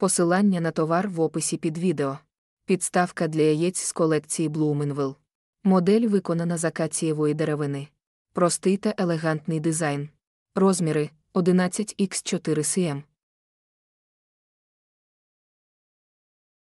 Посилання на товар в описі під відео. Підставка для яєць з колекції Блуменвилл. Модель виконана з акацієвої деревини. Простий та елегантний дизайн. Розміри 11 x 4 cm.